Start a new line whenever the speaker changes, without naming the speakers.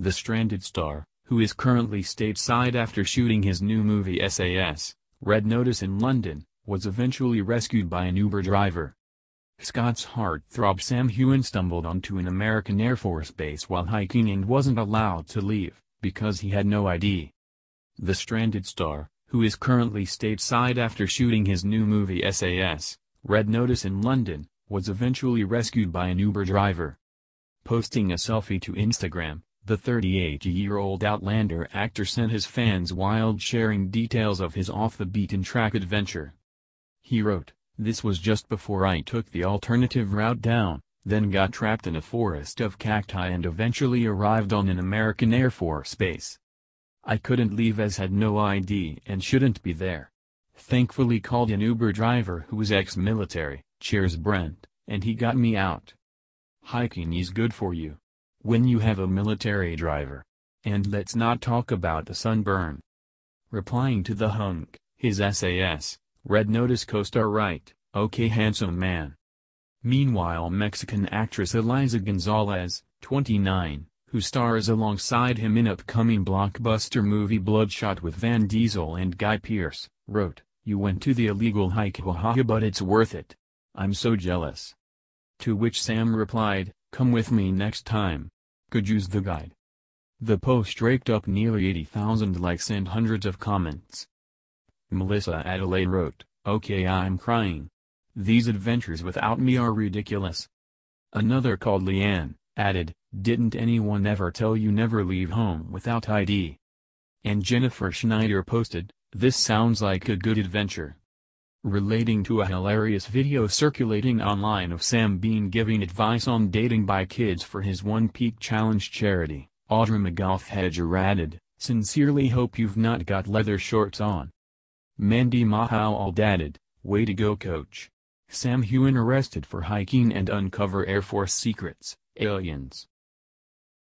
The stranded star, who is currently stateside after shooting his new movie SAS, Red Notice in London, was eventually rescued by an Uber driver. Scott's heartthrob Sam Hewen stumbled onto an American Air Force base while hiking and wasn't allowed to leave, because he had no ID. The stranded star, who is currently stateside after shooting his new movie SAS, Red Notice in London, was eventually rescued by an Uber driver. Posting a selfie to Instagram, the 38-year-old Outlander actor sent his fans wild sharing details of his off-the-beaten-track adventure. He wrote, This was just before I took the alternative route down, then got trapped in a forest of cacti and eventually arrived on an American Air Force base. I couldn't leave as had no ID and shouldn't be there. Thankfully called an Uber driver who was ex-military, cheers Brent, and he got me out. Hiking is good for you when you have a military driver. And let's not talk about the sunburn. Replying to the hunk, his SAS, Red Notice co-star right? okay handsome man. Meanwhile Mexican actress Eliza Gonzalez, 29, who stars alongside him in upcoming blockbuster movie Bloodshot with Van Diesel and Guy Pearce, wrote, You went to the illegal hike haha but it's worth it. I'm so jealous. To which Sam replied, Come with me next time. Could use the guide. The post raked up nearly 80,000 likes and hundreds of comments. Melissa Adelaide wrote, Okay I'm crying. These adventures without me are ridiculous. Another called Leanne, added, Didn't anyone ever tell you never leave home without ID? And Jennifer Schneider posted, This sounds like a good adventure relating to a hilarious video circulating online of Sam Bean giving advice on dating by kids for his One Peak Challenge charity, Audra McGough Hedger added, Sincerely hope you've not got leather shorts on. Mandy Mahal added, Way to go coach. Sam Hewen arrested for hiking and uncover Air Force secrets, aliens.